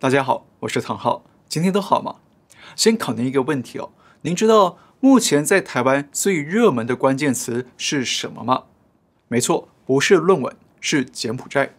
大家好，我是唐浩，今天都好吗？先考您一个问题哦，您知道目前在台湾最热门的关键词是什么吗？没错，不是论文，是柬埔寨。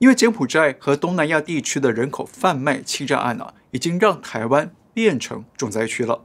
因为柬埔寨和东南亚地区的人口贩卖、欺诈案啊，已经让台湾变成重灾区了。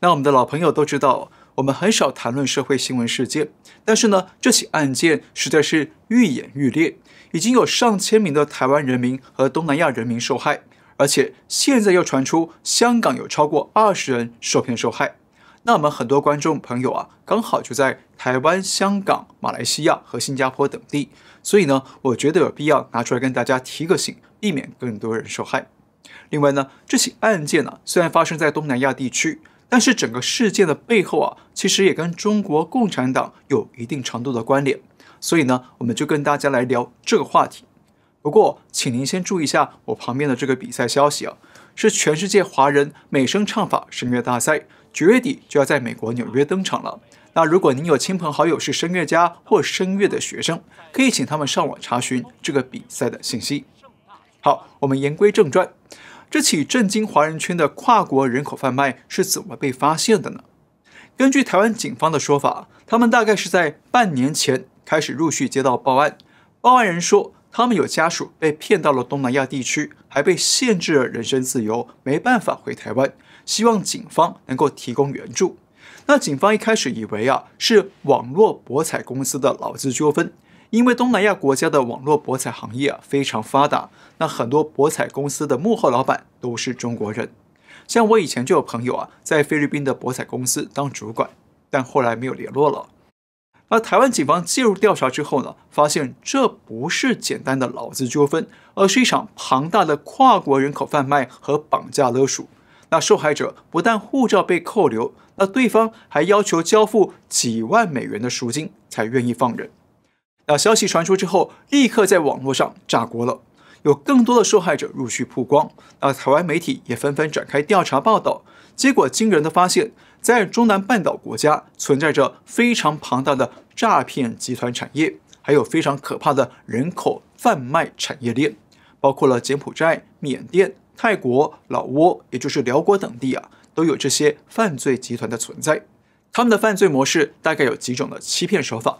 那我们的老朋友都知道，我们很少谈论社会新闻事件，但是呢，这起案件实在是愈演愈烈，已经有上千名的台湾人民和东南亚人民受害。而且现在又传出香港有超过二十人受骗受害，那我们很多观众朋友啊，刚好就在台湾、香港、马来西亚和新加坡等地，所以呢，我觉得有必要拿出来跟大家提个醒，避免更多人受害。另外呢，这起案件呢，虽然发生在东南亚地区，但是整个事件的背后啊，其实也跟中国共产党有一定程度的关联，所以呢，我们就跟大家来聊这个话题。不过，请您先注意一下我旁边的这个比赛消息啊，是全世界华人美声唱法声乐大赛，九月底就要在美国纽约登场了。那如果您有亲朋好友是声乐家或声乐的学生，可以请他们上网查询这个比赛的信息。好，我们言归正传，这起震惊华人圈的跨国人口贩卖是怎么被发现的呢？根据台湾警方的说法，他们大概是在半年前开始陆续接到报案，报案人说。他们有家属被骗到了东南亚地区，还被限制了人身自由，没办法回台湾。希望警方能够提供援助。那警方一开始以为啊，是网络博彩公司的劳资纠纷，因为东南亚国家的网络博彩行业啊非常发达，那很多博彩公司的幕后老板都是中国人。像我以前就有朋友啊，在菲律宾的博彩公司当主管，但后来没有联络了。而台湾警方介入调查之后呢，发现这不是简单的劳资纠纷，而是一场庞大的跨国人口贩卖和绑架勒索。那受害者不但护照被扣留，那对方还要求交付几万美元的赎金才愿意放人。那消息传出之后，立刻在网络上炸锅了，有更多的受害者陆续曝光。那台湾媒体也纷纷展开调查报道，结果惊人的发现，在中南半岛国家存在着非常庞大的。诈骗集团产业还有非常可怕的人口贩卖产业链，包括了柬埔寨、缅甸、泰国、老挝，也就是辽国等地啊，都有这些犯罪集团的存在。他们的犯罪模式大概有几种的欺骗手法，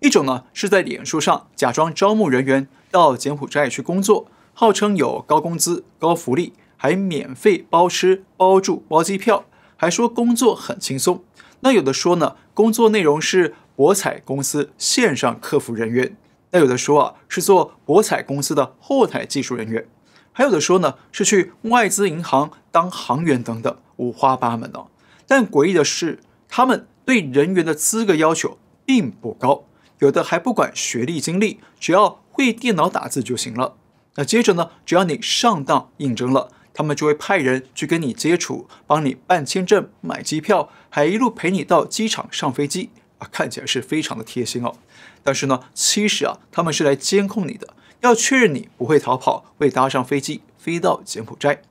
一种呢是在脸书上假装招募人员到柬埔寨去工作，号称有高工资、高福利，还免费包吃包住包机票，还说工作很轻松。那有的说呢，工作内容是。博彩公司线上客服人员，那有的说啊是做博彩公司的后台技术人员，还有的说呢是去外资银行当行员等等，五花八门哦。但诡异的是，他们对人员的资格要求并不高，有的还不管学历经历，只要会电脑打字就行了。那接着呢，只要你上当应征了，他们就会派人去跟你接触，帮你办签证、买机票，还一路陪你到机场上飞机。看起来是非常的贴心哦，但是呢，其实啊，他们是来监控你的，要确认你不会逃跑，会搭上飞机飞到柬埔寨。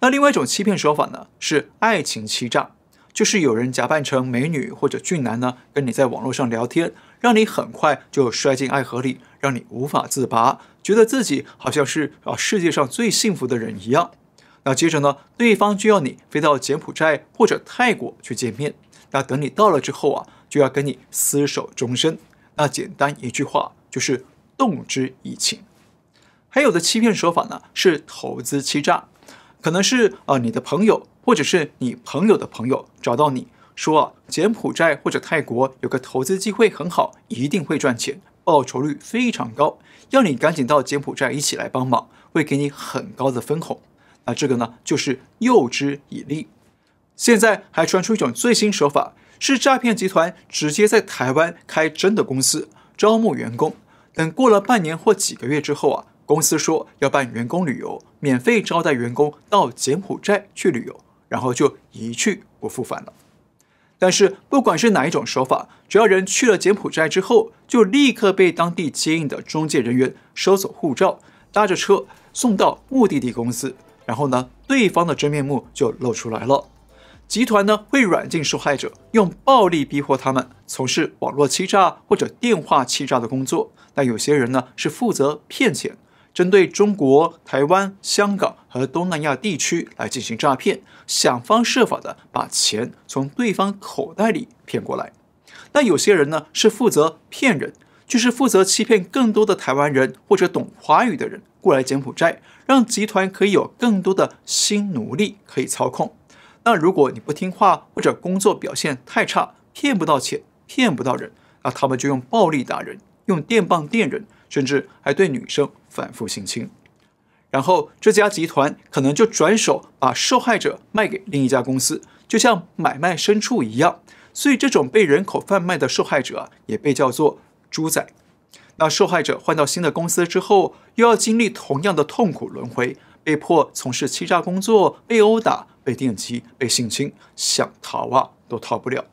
那另外一种欺骗手法呢，是爱情欺诈，就是有人假扮成美女或者俊男呢，跟你在网络上聊天，让你很快就摔进爱河里，让你无法自拔，觉得自己好像是啊世界上最幸福的人一样。那接着呢，对方就要你飞到柬埔寨或者泰国去见面。那等你到了之后啊，就要跟你厮守终生。那简单一句话就是动之以情。还有的欺骗手法呢是投资欺诈，可能是啊你的朋友或者是你朋友的朋友找到你说啊柬埔寨或者泰国有个投资机会很好，一定会赚钱，报酬率非常高，要你赶紧到柬埔寨一起来帮忙，会给你很高的分红。那这个呢就是诱之以利。现在还传出一种最新手法，是诈骗集团直接在台湾开真的公司，招募员工。等过了半年或几个月之后啊，公司说要办员工旅游，免费招待员工到柬埔寨去旅游，然后就一去不复返了。但是不管是哪一种手法，只要人去了柬埔寨之后，就立刻被当地接应的中介人员收走护照，搭着车送到目的地公司，然后呢，对方的真面目就露出来了。集团呢会软禁受害者，用暴力逼迫他们从事网络欺诈或者电话欺诈的工作。但有些人呢是负责骗钱，针对中国、台湾、香港和东南亚地区来进行诈骗，想方设法的把钱从对方口袋里骗过来。但有些人呢是负责骗人，就是负责欺骗更多的台湾人或者懂华语的人过来柬埔寨，让集团可以有更多的新奴隶可以操控。那如果你不听话或者工作表现太差，骗不到钱，骗不到人，那他们就用暴力打人，用电棒电人，甚至还对女生反复性侵。然后这家集团可能就转手把受害者卖给另一家公司，就像买卖牲畜一样。所以这种被人口贩卖的受害者也被叫做“猪仔”。那受害者换到新的公司之后，又要经历同样的痛苦轮回，被迫从事欺诈工作，被殴打。被电击、被性侵，想逃啊都逃不了。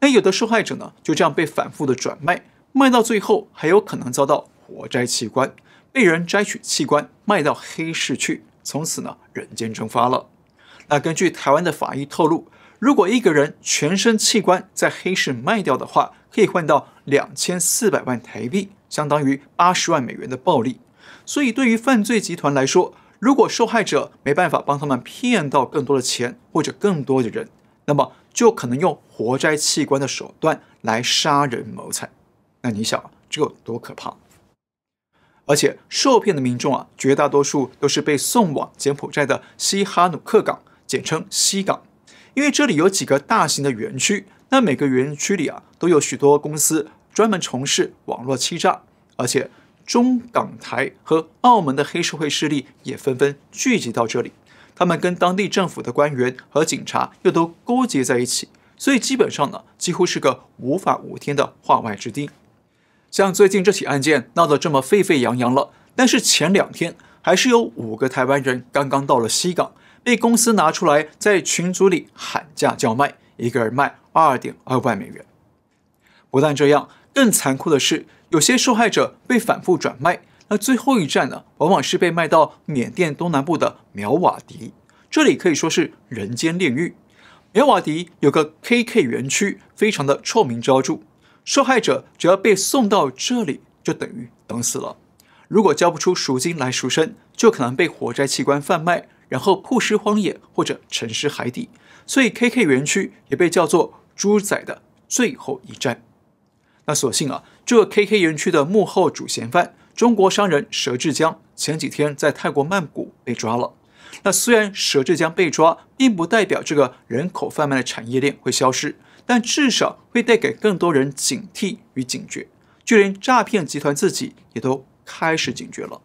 那有的受害者呢，就这样被反复的转卖，卖到最后还有可能遭到活摘器官，被人摘取器官卖到黑市去，从此呢人间蒸发了。那根据台湾的法医透露，如果一个人全身器官在黑市卖掉的话，可以换到两千四百万台币，相当于八十万美元的暴利。所以对于犯罪集团来说，如果受害者没办法帮他们骗到更多的钱或者更多的人，那么就可能用活摘器官的手段来杀人谋财。那你想，这有多可怕？而且受骗的民众啊，绝大多数都是被送往柬埔寨的西哈努克港，简称西港，因为这里有几个大型的园区，那每个园区里啊，都有许多公司专门从事网络欺诈，而且。中港台和澳门的黑社会势力也纷纷聚集到这里，他们跟当地政府的官员和警察又都勾结在一起，所以基本上呢，几乎是个无法无天的化外之地。像最近这起案件闹得这么沸沸扬扬了，但是前两天还是有五个台湾人刚刚到了西港，被公司拿出来在群组里喊价叫卖，一个人卖二点二万美元。不但这样。更残酷的是，有些受害者被反复转卖，那最后一站呢，往往是被卖到缅甸东南部的苗瓦迪，这里可以说是人间炼狱。苗瓦迪有个 KK 园区，非常的臭名昭著，受害者只要被送到这里，就等于等死了。如果交不出赎金来赎身，就可能被火灾器官贩卖，然后曝尸荒野或者沉尸海底。所以 KK 园区也被叫做猪仔的最后一站。那所幸啊，这个 KK 园区的幕后主嫌犯中国商人佘志江前几天在泰国曼谷被抓了。那虽然佘志江被抓，并不代表这个人口贩卖的产业链会消失，但至少会带给更多人警惕与警觉。就连诈骗集团自己也都开始警觉了。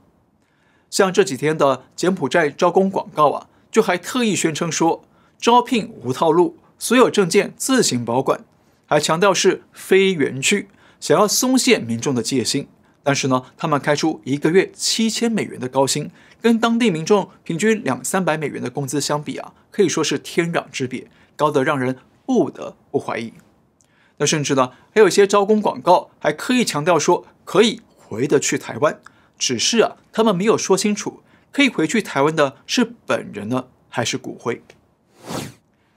像这几天的柬埔寨招工广告啊，就还特意宣称说招聘无套路，所有证件自行保管，还强调是非园区。想要松懈民众的戒心，但是呢，他们开出一个月七千美元的高薪，跟当地民众平均两三百美元的工资相比啊，可以说是天壤之别，高得让人不得不怀疑。那甚至呢，还有一些招工广告还刻意强调说可以回得去台湾，只是啊，他们没有说清楚可以回去台湾的是本人呢，还是骨灰。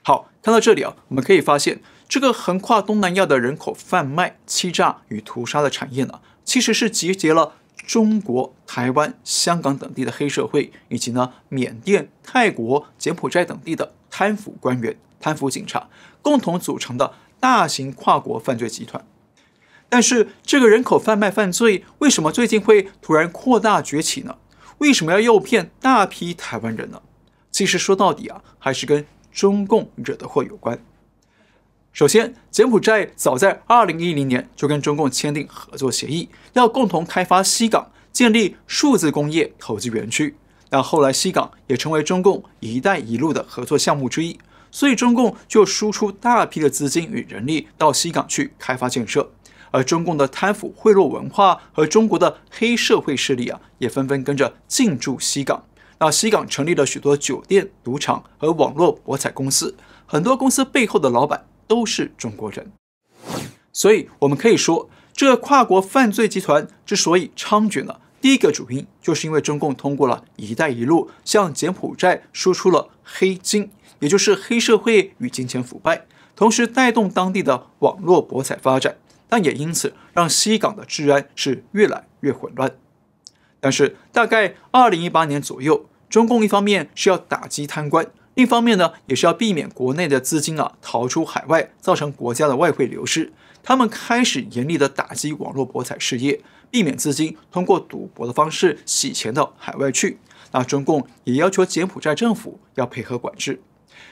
好，看到这里啊，我们可以发现。这个横跨东南亚的人口贩卖、欺诈与屠杀的产业呢，其实是集结了中国、台湾、香港等地的黑社会，以及呢缅甸、泰国、柬埔寨等地的贪腐官员、贪腐警察，共同组成的大型跨国犯罪集团。但是，这个人口贩卖犯罪为什么最近会突然扩大崛起呢？为什么要诱骗大批台湾人呢？其实说到底啊，还是跟中共惹的祸有关。首先，柬埔寨早在二零一零年就跟中共签订合作协议，要共同开发西港，建立数字工业投资园区。那后来，西港也成为中共“一带一路”的合作项目之一，所以中共就输出大批的资金与人力到西港去开发建设。而中共的贪腐贿赂文化和中国的黑社会势力啊，也纷纷跟着进驻西港。那西港成立了许多酒店、赌场和网络博彩公司，很多公司背后的老板。都是中国人，所以我们可以说，这个跨国犯罪集团之所以猖獗了，第一个主因就是因为中共通过了“一带一路”，向柬埔寨输出了黑金，也就是黑社会与金钱腐败，同时带动当地的网络博彩发展，但也因此让西港的治安是越来越混乱。但是，大概二零一八年左右，中共一方面是要打击贪官。另一方面呢，也是要避免国内的资金啊逃出海外，造成国家的外汇流失。他们开始严厉的打击网络博彩事业，避免资金通过赌博的方式洗钱到海外去。那中共也要求柬埔寨政府要配合管制。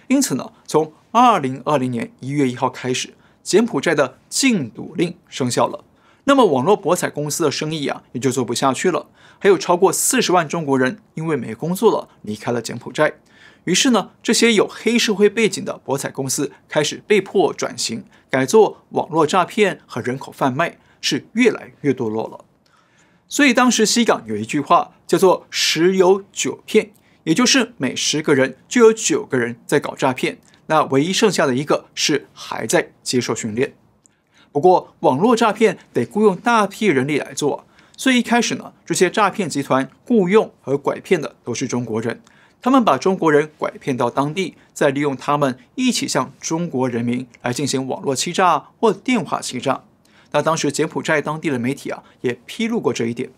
因此呢，从二零二零年一月一号开始，柬埔寨的禁赌令生效了。那么网络博彩公司的生意啊也就做不下去了。还有超过四十万中国人因为没工作了，离开了柬埔寨。于是呢，这些有黑社会背景的博彩公司开始被迫转型，改做网络诈骗和人口贩卖，是越来越堕落了。所以当时西港有一句话叫做“十有九骗”，也就是每十个人就有九个人在搞诈骗，那唯一剩下的一个是还在接受训练。不过网络诈骗得雇佣大批人力来做，所以一开始呢，这些诈骗集团雇佣和拐骗的都是中国人。他们把中国人拐骗到当地，再利用他们一起向中国人民来进行网络欺诈或电话欺诈。那当时柬埔寨当地的媒体啊也披露过这一点。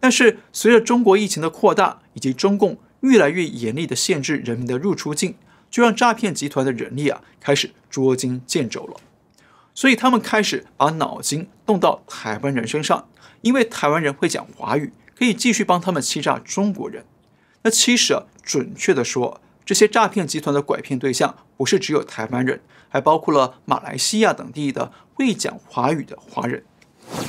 但是随着中国疫情的扩大，以及中共越来越严厉的限制人民的入出境，就让诈骗集团的人力啊开始捉襟见肘了。所以他们开始把脑筋动到台湾人身上，因为台湾人会讲华语，可以继续帮他们欺诈中国人。那其实啊，准确的说，这些诈骗集团的拐骗对象不是只有台湾人，还包括了马来西亚等地的会讲华语的华人。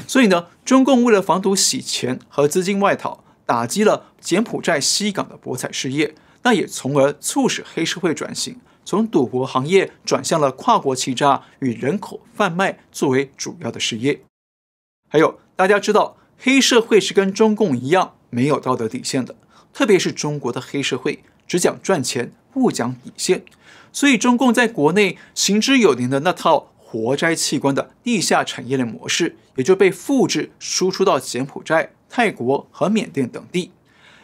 所以呢，中共为了防堵洗钱和资金外逃，打击了柬埔寨西港的博彩事业，那也从而促使黑社会转型，从赌博行业转向了跨国欺诈与人口贩卖作为主要的事业。还有大家知道，黑社会是跟中共一样没有道德底线的。特别是中国的黑社会只讲赚钱，不讲底线，所以中共在国内行之有年的那套活摘器官的地下产业链模式，也就被复制输出到柬埔寨、泰国和缅甸等地。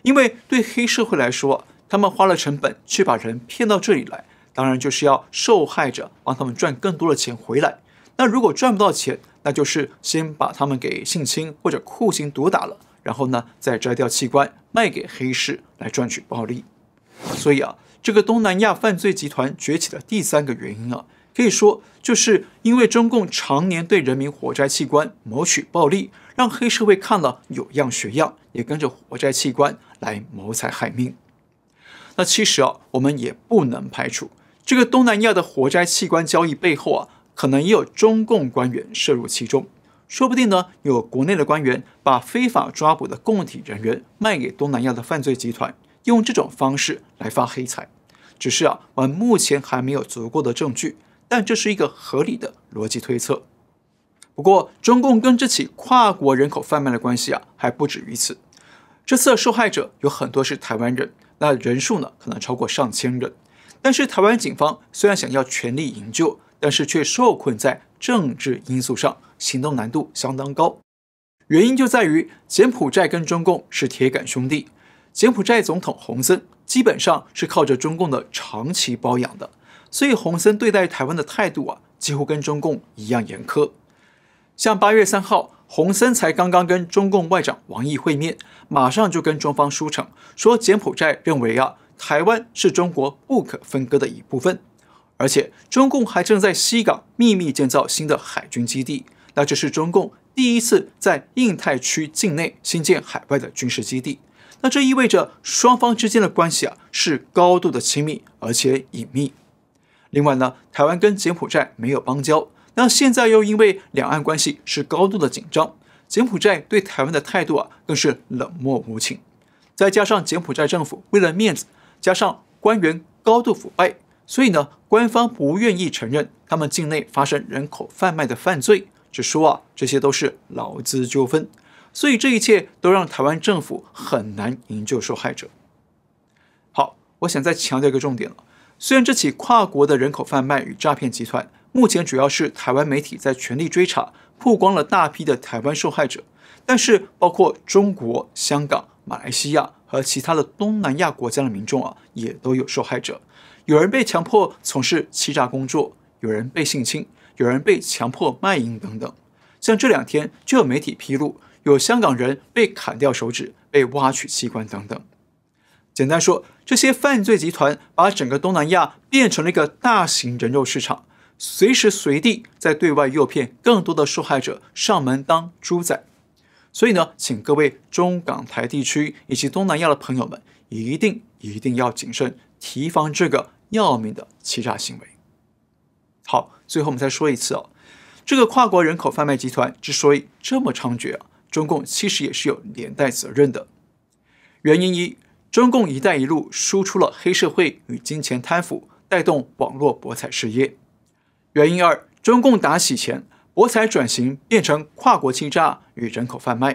因为对黑社会来说，他们花了成本去把人骗到这里来，当然就是要受害者帮他们赚更多的钱回来。那如果赚不到钱，那就是先把他们给性侵或者酷刑毒打了，然后呢再摘掉器官。卖给黑市来赚取暴利，所以啊，这个东南亚犯罪集团崛起的第三个原因啊，可以说就是因为中共常年对人民活摘器官谋取暴利，让黑社会看了有样学样，也跟着活摘器官来谋财害命。那其实啊，我们也不能排除这个东南亚的活摘器官交易背后啊，可能也有中共官员涉入其中。说不定呢，有国内的官员把非法抓捕的供体人员卖给东南亚的犯罪集团，用这种方式来发黑财。只是啊，我们目前还没有足够的证据，但这是一个合理的逻辑推测。不过，中共跟这起跨国人口贩卖的关系啊，还不止于此。这次受害者有很多是台湾人，那人数呢，可能超过上千人。但是台湾警方虽然想要全力营救，但是却受困在政治因素上。行动难度相当高，原因就在于柬埔寨跟中共是铁杆兄弟，柬埔寨总统洪森基本上是靠着中共的长期包养的，所以洪森对待台湾的态度啊，几乎跟中共一样严苛。像八月三号，洪森才刚刚跟中共外长王毅会面，马上就跟中方书诚说，柬埔寨认为啊，台湾是中国不可分割的一部分，而且中共还正在西港秘密建造新的海军基地。那这是中共第一次在印太区境内新建海外的军事基地。那这意味着双方之间的关系啊是高度的亲密而且隐秘。另外呢，台湾跟柬埔寨没有邦交。那现在又因为两岸关系是高度的紧张，柬埔寨对台湾的态度啊更是冷漠无情。再加上柬埔寨政府为了面子，加上官员高度腐败，所以呢，官方不愿意承认他们境内发生人口贩卖的犯罪。说啊，这些都是劳资纠纷，所以这一切都让台湾政府很难营救受害者。好，我想再强调一个重点了。虽然这起跨国的人口贩卖与诈骗集团目前主要是台湾媒体在全力追查，曝光了大批的台湾受害者，但是包括中国、香港、马来西亚和其他的东南亚国家的民众啊，也都有受害者。有人被强迫从事欺诈工作，有人被性侵。有人被强迫卖淫等等，像这两天就有媒体披露，有香港人被砍掉手指、被挖取器官等等。简单说，这些犯罪集团把整个东南亚变成了一个大型人肉市场，随时随地在对外诱骗更多的受害者上门当猪仔。所以呢，请各位中港台地区以及东南亚的朋友们，一定一定要谨慎提防这个要命的欺诈行为。好，最后我们再说一次哦，这个跨国人口贩卖集团之所以这么猖獗啊，中共其实也是有连带责任的。原因一，中共“一带一路”输出了黑社会与金钱贪腐，带动网络博彩事业；原因二，中共打洗钱、博彩转型变成跨国欺诈与人口贩卖；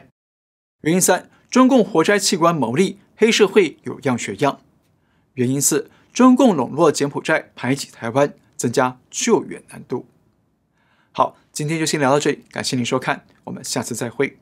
原因三，中共活摘器官牟利，黑社会有样学样；原因四，中共笼络柬埔寨，排挤台湾。增加救援难度。好，今天就先聊到这里，感谢您收看，我们下次再会。